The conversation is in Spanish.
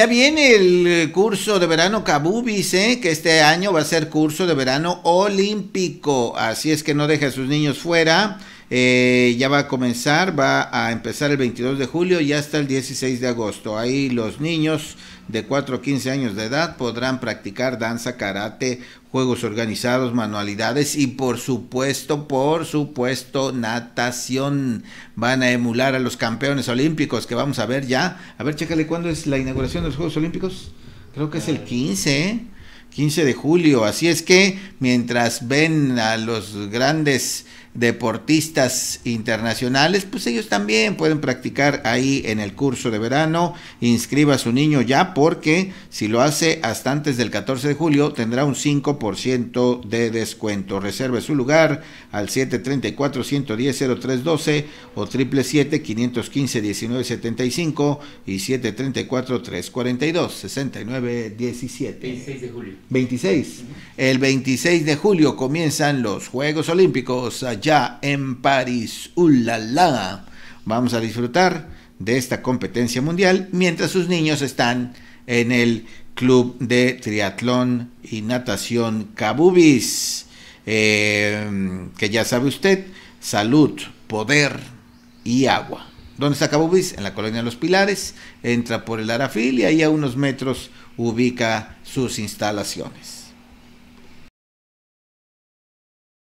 ya viene el eh, curso de verano Cabubis, dice ¿eh? que este año va a ser curso de verano olímpico. Así es que no deje a sus niños fuera. Eh, ya va a comenzar, va a empezar el 22 de julio y hasta el 16 de agosto. Ahí los niños de 4 o 15 años de edad podrán practicar danza, karate, juegos organizados, manualidades y por supuesto, por supuesto, natación. Van a emular a los campeones olímpicos que vamos a ver ya. A ver, chécale, ¿cuándo es la inauguración de los Juegos Olímpicos? Creo que es el 15, ¿eh? 15 de julio. Así es que mientras ven a los grandes deportistas internacionales, pues ellos también pueden practicar ahí en el curso de verano. Inscriba a su niño ya porque si lo hace hasta antes del 14 de julio tendrá un 5% de descuento. Reserve su lugar al 734-110-0312 o 777-515-1975 y 734-342-6917. 26 de julio. 26. El 26 de julio comienzan los Juegos Olímpicos allá en París. ¡Ulala! Vamos a disfrutar de esta competencia mundial mientras sus niños están en el Club de Triatlón y Natación Cabubis. Em, que ya sabe usted, salud, poder y agua. ¿Dónde está Cabubis? En la colonia de Los Pilares. Entra por el Arafil y ahí a unos metros ubica sus instalaciones.